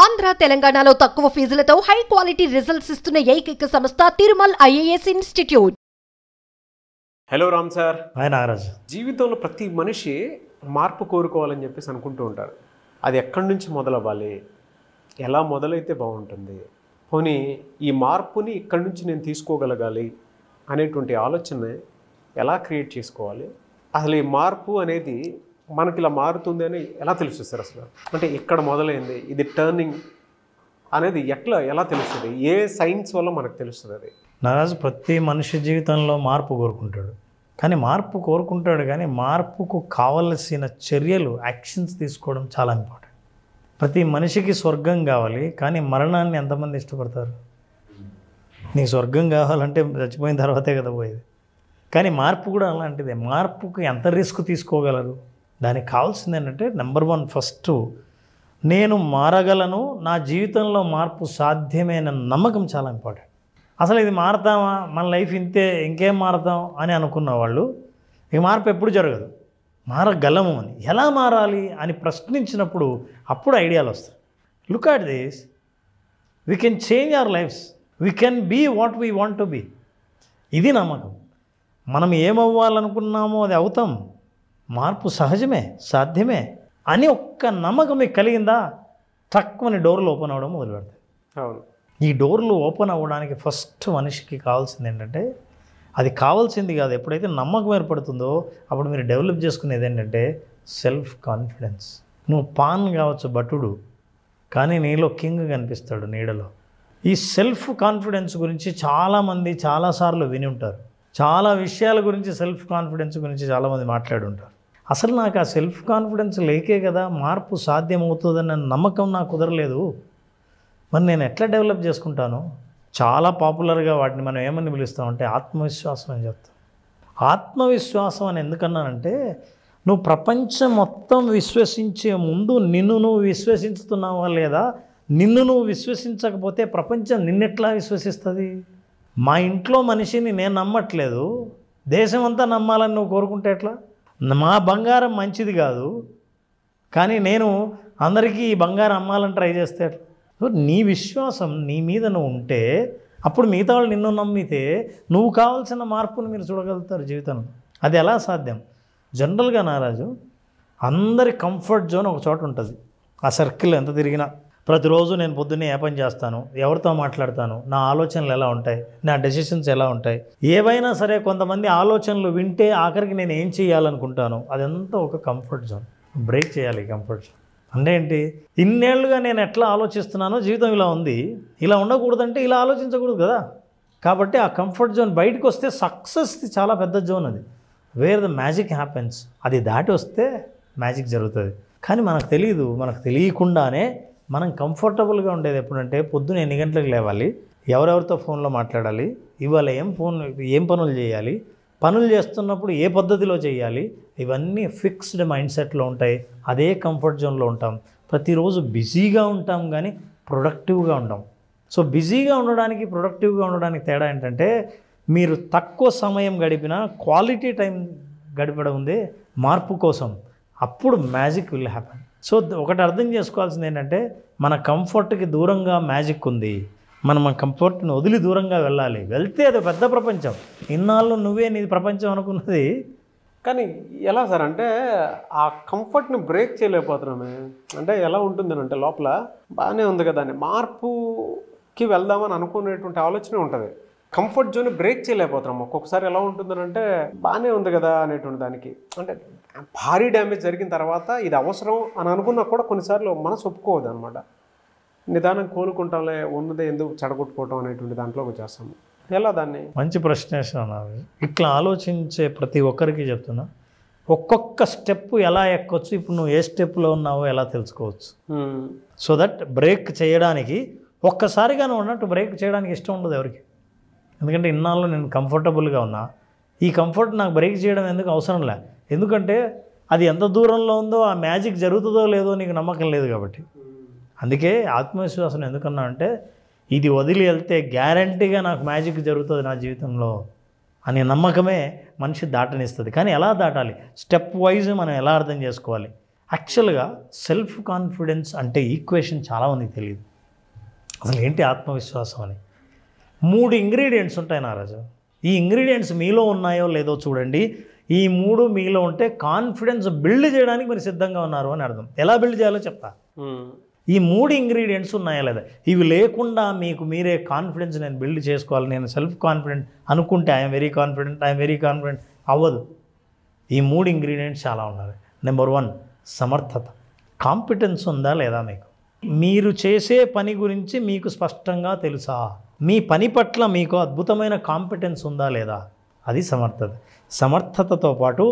ఆంధ్ర తెలంగాణలో తక్కువ ఫీజులతో high quality results ఇస్తున్న ఏకైక సంస్థ Tirumal IAS institute hello Ram sir hi Nagaraj జీవితంలో ప్రతి మనిషి మార్పు కోరుకోవాలని చెప్పేసి అనుకుంటూ ఉంటారు అది ఎక్కడి నుంచి మొదలవ్వాలి ఎలా మొదలైతే బాగుంటుంది పోనీ ఈ మార్పుని ఇక్కడి నుంచి నేను తీసుకోగలగాలి అనేటువంటి ఆలోచన ఎలా క్రియేట్ చేసుకోవాలి అసలు ఈ మార్పు అనేది మనకి ఇలా మారుతుంది అని ఎలా తెలుస్తుంది సార్ అసలు అంటే ఇక్కడ మొదలైంది ఇది టర్నింగ్ అనేది ఎట్లా ఎలా తెలుస్తుంది ఏ సైన్స్ వల్ల మనకు తెలుస్తుంది అది నరాజు ప్రతి మనిషి జీవితంలో మార్పు కోరుకుంటాడు కానీ మార్పు కోరుకుంటాడు కానీ మార్పుకు కావలసిన చర్యలు యాక్షన్స్ తీసుకోవడం చాలా ఇంపార్టెంట్ ప్రతి మనిషికి స్వర్గం కావాలి కానీ మరణాన్ని ఎంతమంది ఇష్టపడతారు నీకు స్వర్గం కావాలంటే చచ్చిపోయిన తర్వాతే కదా పోయేది కానీ మార్పు కూడా అలాంటిదే మార్పుకు ఎంత రిస్క్ తీసుకోగలరు దానికి కావాల్సింది ఏంటంటే నెంబర్ వన్ ఫస్ట్ నేను మారగలను నా జీవితంలో మార్పు సాధ్యమైన నమ్మకం చాలా ఇంపార్టెంట్ అసలు ఇది మారుతామా మన లైఫ్ ఇంతే ఇంకేం మారుతాం అని అనుకున్న వాళ్ళు ఇక మార్పు ఎప్పుడు జరగదు మారగలము అని ఎలా మారాలి అని ప్రశ్నించినప్పుడు అప్పుడు ఐడియాలు వస్తాయి look at this we can change our lives we can be what we want to be ఇది నమ్మకం మనం ఏమవ్వాలనుకున్నామో అది అవుతాం మార్పు సహజమే సాధ్యమే అని ఒక్క నమ్మకం మీకు కలిగిందా తక్కువని డోర్లు ఓపెన్ అవ్వడం మొదలు పెడతాయి అవును ఈ డోర్లు ఓపెన్ అవ్వడానికి ఫస్ట్ మనిషికి కావాల్సింది ఏంటంటే అది కావాల్సింది కాదు ఎప్పుడైతే నమ్మకం ఏర్పడుతుందో అప్పుడు మీరు డెవలప్ చేసుకునేది ఏంటంటే సెల్ఫ్ కాన్ఫిడెన్స్ నువ్వు పాన్ కావచ్చు భటుడు కానీ నీలో కింగ్ కనిపిస్తాడు నీడలో ఈ సెల్ఫ్ కాన్ఫిడెన్స్ గురించి చాలామంది చాలాసార్లు విని ఉంటారు చాలా విషయాల గురించి సెల్ఫ్ కాన్ఫిడెన్స్ గురించి చాలామంది మాట్లాడుంటారు అసలు నాకు ఆ సెల్ఫ్ కాన్ఫిడెన్స్ లేకే కదా మార్పు సాధ్యమవుతుందన్న నమ్మకం నాకు కుదరలేదు మరి నేను ఎట్లా డెవలప్ చేసుకుంటాను చాలా పాపులర్గా వాటిని మనం ఏమని పిలుస్తామంటే ఆత్మవిశ్వాసం అని చెప్తాం ఆత్మవిశ్వాసం అని ఎందుకన్నానంటే నువ్వు ప్రపంచం మొత్తం విశ్వసించే ముందు నిన్ను నువ్వు విశ్వసిస్తున్నావా లేదా నిన్ను నువ్వు విశ్వసించకపోతే ప్రపంచం నిన్నెట్లా విశ్వసిస్తుంది మా ఇంట్లో మనిషిని నేను నమ్మట్లేదు దేశం అంతా నమ్మాలని నువ్వు కోరుకుంటే ఎట్లా మా బంగారం మంచిది కాదు కానీ నేను అందరికీ ఈ బంగారం అమ్మాలని ట్రై చేస్తాడు నీ విశ్వాసం నీ మీద నువ్వు ఉంటే అప్పుడు మిగతా వాళ్ళు నిన్ను నమ్మితే నువ్వు కావాల్సిన మార్పును మీరు చూడగలుగుతారు జీవితంలో అది ఎలా సాధ్యం జనరల్గా నారాజు అందరి కంఫర్ట్ జోన్ ఒక చోట ఉంటుంది ఆ సర్కిల్ ఎంత తిరిగినా ప్రతిరోజు నేను పొద్దున్నే ఏ పని చేస్తాను ఎవరితో మాట్లాడతాను నా ఆలోచనలు ఎలా ఉంటాయి నా డెసిషన్స్ ఎలా ఉంటాయి ఏవైనా సరే కొంతమంది ఆలోచనలు వింటే ఆఖరికి నేను ఏం చేయాలనుకుంటాను అదంతా ఒక కంఫర్ట్ జోన్ బ్రేక్ చేయాలి కంఫర్ట్ జోన్ అంటే ఏంటి ఇన్నేళ్లుగా నేను ఎట్లా ఆలోచిస్తున్నానో జీవితం ఇలా ఉంది ఇలా ఉండకూడదంటే ఇలా ఆలోచించకూడదు కదా కాబట్టి ఆ కంఫర్ట్ జోన్ బయటకు వస్తే సక్సెస్ చాలా పెద్ద జోన్ అది వేర్ ద మ్యాజిక్ హ్యాపెన్స్ అది దాటి వస్తే మ్యాజిక్ జరుగుతుంది కానీ మనకు తెలియదు మనకు తెలియకుండానే మనం కంఫర్టబుల్గా ఉండేది ఎప్పుడంటే పొద్దున ఎన్ని గంటలకు లేవాలి ఎవరెవరితో ఫోన్లో మాట్లాడాలి ఇవాళ ఏం ఫోన్ ఏం పనులు చేయాలి పనులు చేస్తున్నప్పుడు ఏ పద్ధతిలో చేయాలి ఇవన్నీ ఫిక్స్డ్ మైండ్ సెట్లో ఉంటాయి అదే కంఫర్ట్ జోన్లో ఉంటాం ప్రతిరోజు బిజీగా ఉంటాం కానీ ప్రొడక్టివ్గా ఉండం సో బిజీగా ఉండడానికి ప్రొడక్టివ్గా ఉండడానికి తేడా ఏంటంటే మీరు తక్కువ సమయం గడిపిన క్వాలిటీ టైం గడపడం ఉంది మార్పు కోసం అప్పుడు మ్యాజిక్ విల్ హ్యాపెన్ సో ఒకటి అర్థం చేసుకోవాల్సింది ఏంటంటే మన కంఫర్ట్కి దూరంగా మ్యాజిక్ ఉంది మనం మన కంఫర్ట్ని వదిలి దూరంగా వెళ్ళాలి వెళ్తే అది పెద్ద ప్రపంచం ఇన్నాళ్ళు నువ్వే నీ ప్రపంచం అనుకున్నది కానీ ఎలా సార్ అంటే ఆ కంఫర్ట్ని బ్రేక్ చేయలేకపోతున్నామే అంటే ఎలా ఉంటుంది అంటే లోపల బాగానే ఉంది కదా అని మార్పుకి వెళ్దామని అనుకునేటువంటి ఆలోచన ఉంటుంది కంఫర్ట్ జోన్ బ్రేక్ చేయలేకపోతున్నాం ఒక్కొక్కసారి ఎలా ఉంటుందని అంటే బాగానే ఉంది కదా అనేటువంటి దానికి అంటే భారీ డ్యామేజ్ జరిగిన తర్వాత ఇది అవసరం అని అనుకున్నా కూడా కొన్నిసార్లు మనసు ఒప్పుకోవద్దు అనమాట నిదానం కోలుకుంటాంలే ఉన్నదే ఎందుకు చెడగొట్టుకోవటం అనేటువంటి దాంట్లోకి వచ్చేస్తాము ఎలా దాన్ని మంచి ప్రశ్న ఇట్లా ఆలోచించే ప్రతి ఒక్కరికి చెప్తున్నా ఒక్కొక్క స్టెప్ ఎలా ఎక్కొచ్చు ఇప్పుడు నువ్వు ఏ స్టెప్లో ఉన్నావో ఎలా తెలుసుకోవచ్చు సో దట్ బ్రేక్ చేయడానికి ఒక్కసారిగా నువ్వు ఉన్నట్టు బ్రేక్ చేయడానికి ఇష్టం ఉండదు ఎవరికి ఎందుకంటే ఇన్నాళ్ళు నేను కంఫర్టబుల్గా ఉన్నా ఈ కంఫర్ట్ నాకు బ్రేక్ చేయడం ఎందుకు అవసరం లేదు ఎందుకంటే అది ఎంత దూరంలో ఉందో ఆ మ్యాజిక్ జరుగుతుందో లేదో నీకు నమ్మకం లేదు కాబట్టి అందుకే ఆత్మవిశ్వాసం ఎందుకన్నా అంటే ఇది వదిలి వెళ్తే గ్యారంటీగా నాకు మ్యాజిక్ జరుగుతుంది నా జీవితంలో అనే నమ్మకమే మనిషి దాటనిస్తుంది కానీ ఎలా దాటాలి స్టెప్ వైజ్ మనం ఎలా అర్థం చేసుకోవాలి యాక్చువల్గా సెల్ఫ్ కాన్ఫిడెన్స్ అంటే ఈక్వేషన్ చాలా మందికి తెలియదు అసలు ఏంటి ఆత్మవిశ్వాసం అని మూడు ఇంగ్రీడియంట్స్ ఉంటాయి నారాజు ఈ ఇంగ్రీడియంట్స్ మీలో ఉన్నాయో లేదో చూడండి ఈ మూడు మీలో ఉంటే కాన్ఫిడెన్స్ బిల్డ్ చేయడానికి మీరు సిద్ధంగా ఉన్నారు అని అర్థం ఎలా బిల్డ్ చేయాలో చెప్తా ఈ మూడు ఇంగ్రీడియంట్స్ ఉన్నాయా లేదా ఇవి లేకుండా మీకు మీరే కాన్ఫిడెన్స్ నేను బిల్డ్ చేసుకోవాలి నేను సెల్ఫ్ కాన్ఫిడెంట్ అనుకుంటే I'm very confident I'm very confident అవ్వదు ఈ మూడు ఇంగ్రీడియంట్స్ చాలా ఉండాలి నెంబర్ వన్ సమర్థత కాంపిటెన్స్ ఉందా లేదా మీకు మీరు చేసే పని గురించి మీకు స్పష్టంగా తెలుసా మీ పని పట్ల మీకు అద్భుతమైన కాంపిటెన్స్ ఉందా లేదా అది సమర్థత సమర్థతతో పాటు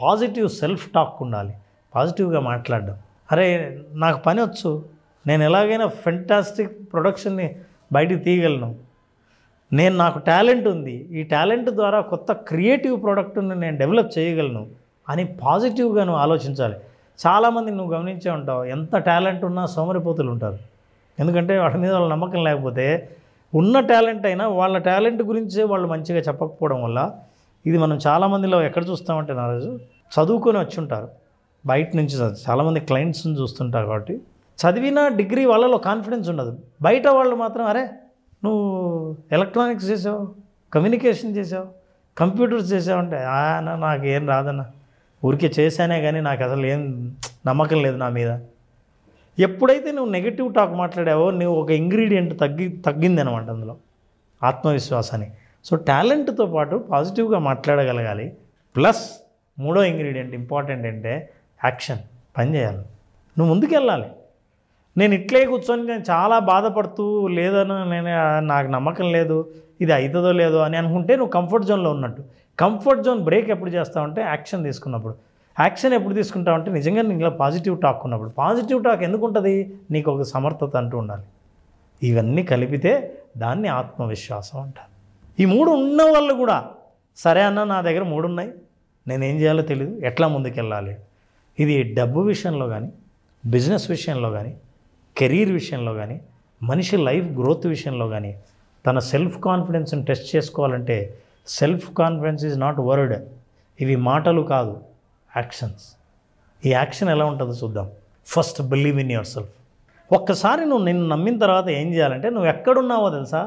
పాజిటివ్ సెల్ఫ్ టాక్ ఉండాలి పాజిటివ్గా మాట్లాడడం అరే నాకు పని వచ్చు నేను ఎలాగైనా ఫెంటాస్టిక్ ప్రొడక్షన్ని బయటికి తీయగలను నేను నాకు టాలెంట్ ఉంది ఈ టాలెంట్ ద్వారా కొత్త క్రియేటివ్ ప్రోడక్ట్ని నేను డెవలప్ చేయగలను అని పాజిటివ్గా నువ్వు ఆలోచించాలి చాలామంది నువ్వు గమనించే ఉంటావు ఎంత టాలెంట్ ఉన్నా సోమరిపోతులు ఉంటారు ఎందుకంటే వాటి మీద వాళ్ళ నమ్మకం లేకపోతే ఉన్న టాలెంట్ అయినా వాళ్ళ టాలెంట్ గురించే వాళ్ళు మంచిగా చెప్పకపోవడం వల్ల ఇది మనం చాలామందిలో ఎక్కడ చూస్తామంటే నారాజు చదువుకొని వచ్చి ఉంటారు బయట నుంచి చాలామంది క్లయింట్స్ని చూస్తుంటారు కాబట్టి చదివిన డిగ్రీ వాళ్ళలో కాన్ఫిడెన్స్ ఉండదు బయట వాళ్ళు మాత్రం అరే నువ్వు ఎలక్ట్రానిక్స్ చేసావు కమ్యూనికేషన్ చేసావు కంప్యూటర్స్ చేసావంటే ఆయన నాకు ఏం రాదన్న ఊరికే చేశానే కానీ నాకు అసలు ఏం నమ్మకం లేదు నా మీద ఎప్పుడైతే నువ్వు నెగిటివ్ టాక్ మాట్లాడావో నువ్వు ఒక ఇంగ్రీడియంట్ తగ్గి తగ్గిందనమాట అందులో ఆత్మవిశ్వాసానికి సో టాలెంట్తో పాటు పాజిటివ్గా మాట్లాడగలగాలి ప్లస్ మూడో ఇంగ్రీడియంట్ ఇంపార్టెంట్ అంటే యాక్షన్ పని చేయాలి నువ్వు ముందుకెళ్ళాలి నేను ఇట్లే కూర్చొని నేను చాలా బాధపడుతూ లేదని నేను నాకు నమ్మకం లేదు ఇది అవుతుందో లేదో అని అనుకుంటే నువ్వు కంఫర్ట్ జోన్లో ఉన్నట్టు కంఫర్ట్ జోన్ బ్రేక్ ఎప్పుడు చేస్తావంటే యాక్షన్ తీసుకున్నప్పుడు యాక్షన్ ఎప్పుడు తీసుకుంటావంటే నిజంగా నీలో పాజిటివ్ టాక్ ఉన్నప్పుడు పాజిటివ్ టాక్ ఎందుకు ఉంటుంది నీకు ఒక సమర్థత అంటూ ఉండాలి ఇవన్నీ కలిపితే దాన్ని ఆత్మవిశ్వాసం అంటారు ఈ మూడు ఉన్న వాళ్ళు కూడా సరే అన్న నా దగ్గర మూడు ఉన్నాయి నేనేం చేయాలో తెలియదు ఎట్లా ముందుకెళ్ళాలి ఇది డబ్బు విషయంలో కానీ బిజినెస్ విషయంలో కానీ కెరీర్ విషయంలో కానీ మనిషి లైఫ్ గ్రోత్ విషయంలో కానీ తన సెల్ఫ్ కాన్ఫిడెన్స్ని టెస్ట్ చేసుకోవాలంటే self confidence is not word ఇవి మాటలు కాదు యాక్షన్స్ ఈ యాక్షన్ ఎలా ఉంటుందో చూద్దాం first believe in yourself ఒక్కసారి నువ్వు నిన్ను నమ్మిన తర్వాత ఏం చేయాలంటే నువ్వు ఎక్కడున్నావో తెలుసా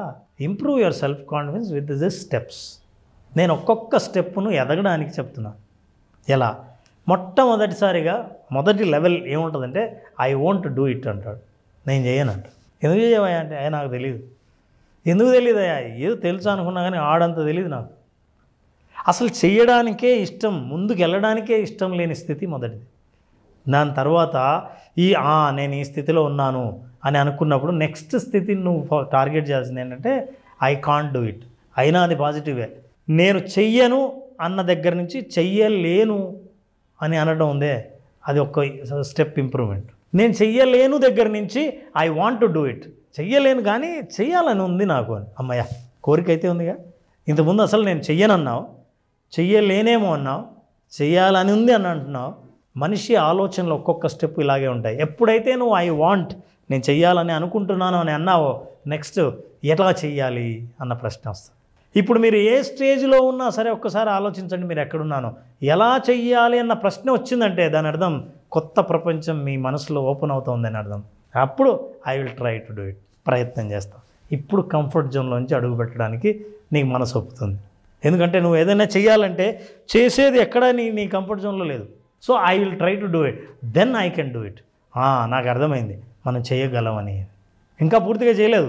improve your self confidence with the steps నేను ఒక్కొక్క స్టెప్ను ఎదగడానికి చెప్తున్నా ఎలా మొట్టమొదటిసారిగా మొదటి లెవెల్ ఏముంటుందంటే ఐ వాంట్ డూ ఇట్ అంటాడు నేను చేయనంట ఎందుకు చేయవయ్యా అంటే అయ్యా నాకు తెలియదు ఎందుకు తెలియదు అయ్యా ఏదో తెలుసు అనుకున్నా కానీ ఆడంత తెలియదు నాకు అసలు చేయడానికే ఇష్టం ముందుకు వెళ్ళడానికే ఇష్టం లేని స్థితి మొదటిది దాని తర్వాత ఈ నేను ఈ స్థితిలో ఉన్నాను అని అనుకున్నప్పుడు నెక్స్ట్ స్థితిని నువ్వు టార్గెట్ చేయాల్సింది ఏంటంటే ఐ కాంట్ డూ ఇట్ అయినా అది పాజిటివే నేను చెయ్యను అన్న దగ్గర నుంచి చెయ్యలేను అని అనడం ఉందే అది ఒక స్టెప్ ఇంప్రూవ్మెంట్ నేను చెయ్యలేను దగ్గర నుంచి I want to do it చెయ్యలేను కానీ చెయ్యాలని ఉంది నాకు అని అమ్మయ్య కోరిక అయితే ఉందిగా ఇంతకుముందు అసలు నేను చెయ్యనన్నావు చెయ్యలేనేమో అన్నావు చెయ్యాలని ఉంది అని అంటున్నావు మనిషి ఆలోచనలు ఒక్కొక్క స్టెప్ ఇలాగే ఉంటాయి ఎప్పుడైతే నువ్వు ఐ వాంట్ నేను చెయ్యాలని అనుకుంటున్నాను అని అన్నావో నెక్స్ట్ ఎలా చెయ్యాలి అన్న ప్రశ్న వస్తుంది ఇప్పుడు మీరు ఏ స్టేజ్లో ఉన్నా సరే ఒక్కసారి ఆలోచించండి మీరు ఎక్కడున్నాను ఎలా చెయ్యాలి అన్న ప్రశ్న వచ్చిందంటే దాని అర్థం కొత్త ప్రపంచం మీ మనసులో ఓపెన్ అవుతుందని అర్థం అప్పుడు I will try to do it ప్రయత్నం చేస్తాం ఇప్పుడు కంఫర్ట్ జోన్లోంచి అడుగు పెట్టడానికి నీకు మనసు ఒప్పుతుంది ఎందుకంటే నువ్వు ఏదైనా చేయాలంటే చేసేది ఎక్కడా నీ నీ కంఫర్ట్ జోన్లో లేదు so I will try to do it then I can do it నాకు అర్థమైంది మనం చేయగలమని ఇంకా పూర్తిగా చేయలేదు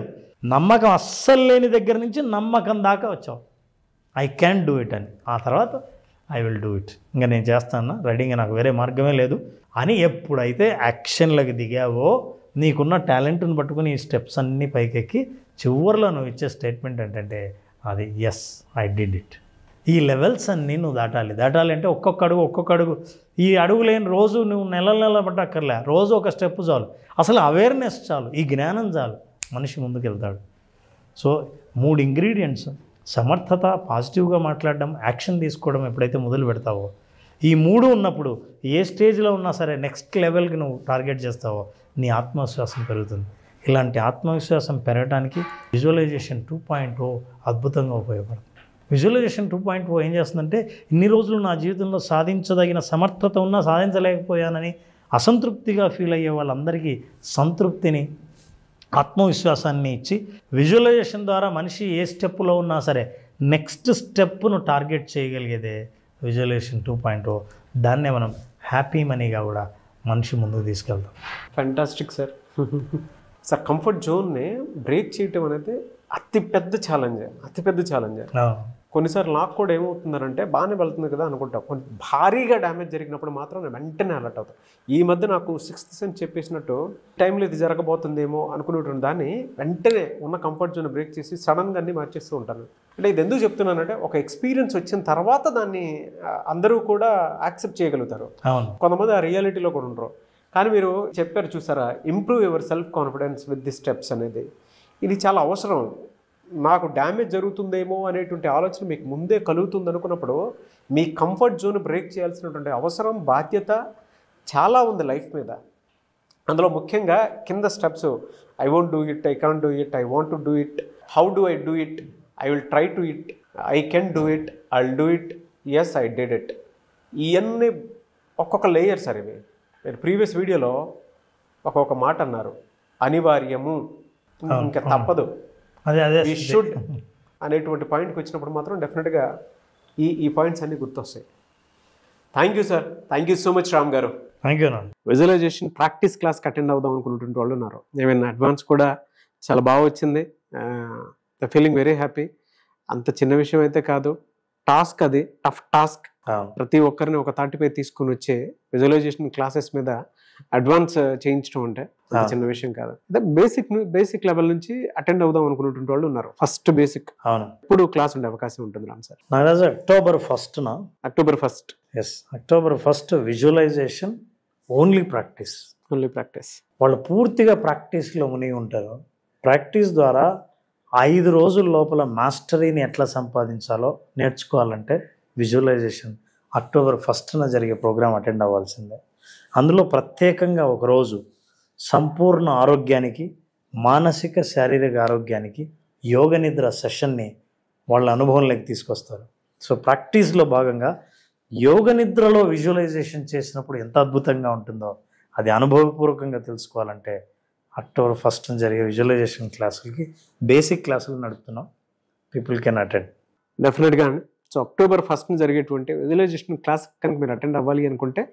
నమ్మకం అస్సలు లేని దగ్గర నుంచి నమ్మకం దాకా వచ్చావు ఐ క్యాన్ డూ ఇట్ అని ఆ తర్వాత ఐ విల్ డూ ఇట్ ఇంకా నేను చేస్తాను రెడీగా నాకు వేరే మార్గమే లేదు అని ఎప్పుడైతే యాక్షన్లకు దిగావో నీకున్న టాలెంట్ను పట్టుకుని ఈ స్టెప్స్ అన్నీ పైకెక్కి చివరిలో నువ్వు ఇచ్చే స్టేట్మెంట్ ఏంటంటే అది ఎస్ ఐ డిడ్ ఇట్ ఈ లెవెల్స్ అన్నీ నువ్వు దాటాలి దాటాలి అంటే ఒక్కొక్క అడుగు ఒక్కొక్క అడుగు ఈ అడుగు లేని రోజు నువ్వు నెల నెల పట్టక్కర్లే రోజు ఒక స్టెప్ చాలు అసలు అవేర్నెస్ చాలు ఈ జ్ఞానం చాలు మనిషి ముందుకు వెళ్తాడు సో మూడు ఇంగ్రీడియంట్స్ సమర్థత పాజిటివ్గా మాట్లాడడం యాక్షన్ తీసుకోవడం ఎప్పుడైతే మొదలు పెడతావో ఈ మూడు ఉన్నప్పుడు ఏ స్టేజ్లో ఉన్నా సరే నెక్స్ట్ లెవెల్కి నువ్వు టార్గెట్ చేస్తావో నీ ఆత్మవిశ్వాసం పెరుగుతుంది ఇలాంటి ఆత్మవిశ్వాసం పెరగడానికి విజువలైజేషన్ టూ పాయింట్ అద్భుతంగా ఉపయోగపడుతుంది విజువలైజేషన్ టూ పాయింట్ ఓ ఏం చేస్తుందంటే ఇన్ని రోజులు నా జీవితంలో సాధించదగిన సమర్థత ఉన్నా సాధించలేకపోయానని అసంతృప్తిగా ఫీల్ అయ్యే వాళ్ళందరికీ సంతృప్తిని ఆత్మవిశ్వాసాన్ని ఇచ్చి విజువలైజేషన్ ద్వారా మనిషి ఏ స్టెప్లో ఉన్నా సరే నెక్స్ట్ స్టెప్ను టార్గెట్ చేయగలిగేదే విజువలైజేషన్ టూ పాయింట్ ఓ దాన్నే మనం హ్యాపీ మనీగా కూడా మనిషి ముందుకు తీసుకెళ్తాం ఫ్యాంటాస్టిక్ సార్ సార్ కంఫర్ట్ జోన్ని బ్రేక్ చేయటం అనేది అతిపెద్ద ఛాలెంజ్ అతిపెద్ద ఛాలెంజ్ కొన్నిసార్లు నాకు కూడా ఏమవుతుందంటే బాగానే వెళ్తుంది కదా అనుకుంటా కొంచెం భారీగా డ్యామేజ్ జరిగినప్పుడు మాత్రం నేను వెంటనే అలర్ట్ అవుతా ఈ మధ్య నాకు సిక్స్త్ సెంట్ చెప్పేసినట్టు టైంలో ఇది జరగబోతుందేమో అనుకునేటువంటి దాన్ని వెంటనే ఉన్న కంఫర్ట్ జోన్ బ్రేక్ చేసి సడన్గా అన్ని మార్చేస్తూ ఉంటాను అంటే ఇది ఎందుకు చెప్తున్నానంటే ఒక ఎక్స్పీరియన్స్ వచ్చిన తర్వాత దాన్ని అందరూ కూడా యాక్సెప్ట్ చేయగలుగుతారు కొంతమంది ఆ రియాలిటీలో కూడా ఉండరు కానీ మీరు చెప్పారు చూసారా improve your self confidence with the steps అనేది ఇది చాలా అవసరం నాకు డ్యామేజ్ జరుగుతుందేమో అనేటువంటి ఆలోచన మీకు ముందే కలుగుతుంది అనుకున్నప్పుడు మీ కంఫర్ట్ జోన్ బ్రేక్ చేయాల్సినటువంటి అవసరం బాధ్యత చాలా ఉంది లైఫ్ మీద అందులో ముఖ్యంగా కింద steps I won't do it I can do it I want to do it how do I do it I will try to it I can do it I do it yes I did it ఇవన్నీ ఒక్కొక్క layer sir ఇవి మీరు previous వీడియోలో ఒక్కొక్క మాట అన్నారు అనివార్యము ఇంకా తప్పదు షుడ్ అనేటువంటి పాయింట్కి వచ్చినప్పుడు మాత్రం డెఫినెట్గా ఈ ఈ పాయింట్స్ అన్నీ గుర్తొస్తాయి thank you sir thank you so much Ram గారు thank you visualization practice class attend అవుదాం అనుకున్నటువంటి వాళ్ళు ఉన్నారు ఏమైనా అడ్వాన్స్ కూడా చాలా బాగా వచ్చింది ద ఫీలింగ్ వెరీ హ్యాపీ అంత చిన్న విషయం అయితే కాదు టాస్క్ అది టఫ్ టాస్క్ ప్రతి ఒక్కరిని ఒక తాటిపై తీసుకుని వచ్చే విజువలైజేషన్ క్లాసెస్ మీద అడ్వాన్స్ uh, చేయించడం అంటే చిన్న విషయం కాదు అదే బేసిక్ బేసిక్ లెవెల్ నుంచి అటెండ్ అవుదాం అనుకున్నటువంటి వాళ్ళు ఉన్నారు ఫస్ట్ బేసిక్ అవును ఇప్పుడు క్లాస్ ఉండే అవకాశం ఉంటుంది రామ్ సార్ అక్టోబర్ ఫస్ట్ నా October first yes October first visualization only practice only practice వాళ్ళు పూర్తిగా ప్రాక్టీస్లో ఉని ఉంటారు ప్రాక్టీస్ ద్వారా ఐదు రోజుల లోపల మాస్టరీని ఎట్లా సంపాదించాలో నేర్చుకోవాలంటే విజువలైజేషన్ అక్టోబర్ ఫస్ట్న జరిగే ప్రోగ్రాం అటెండ్ అవ్వాల్సిందే అందులో ప్రత్యేకంగా ఒకరోజు సంపూర్ణ ఆరోగ్యానికి మానసిక శారీరక ఆరోగ్యానికి యోగ నిద్ర సెషన్ని వాళ్ళ అనుభవంలోకి తీసుకొస్తారు సో ప్రాక్టీస్లో భాగంగా యోగ నిద్రలో విజువలైజేషన్ చేసినప్పుడు ఎంత అద్భుతంగా ఉంటుందో అది అనుభవపూర్వకంగా తెలుసుకోవాలంటే అక్టోబర్ ఫస్ట్ జరిగే విజువలైజేషన్ క్లాసులకి బేసిక్ క్లాసులు నడుపుతున్నాం పీపుల్ కెన్ అటెండ్ డెఫినెట్గా అండి సో అక్టోబర్ ఫస్ట్ని జరిగేటువంటి విజువలైజేషన్ క్లాస్ కనుక మీరు అటెండ్ అవ్వాలి అనుకుంటే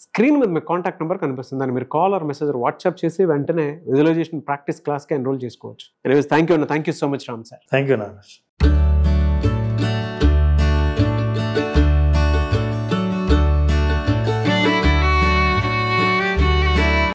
స్క్రీన్ మీద మీ కాంటాక్ట్ నెంబర్ కనిపిస్తుంది దాన్ని మీరు కాల్ ఆర్ మెసేజ్ వాట్సాప్ చేసి వెంటనే విజువలైజేషన్ ప్రాక్టీస్ క్లాస్కి ఎన్రోల్ చేసుకోవచ్చు థ్యాంక్ యూ అన్న thank you so much Ram sir thank you నాన్న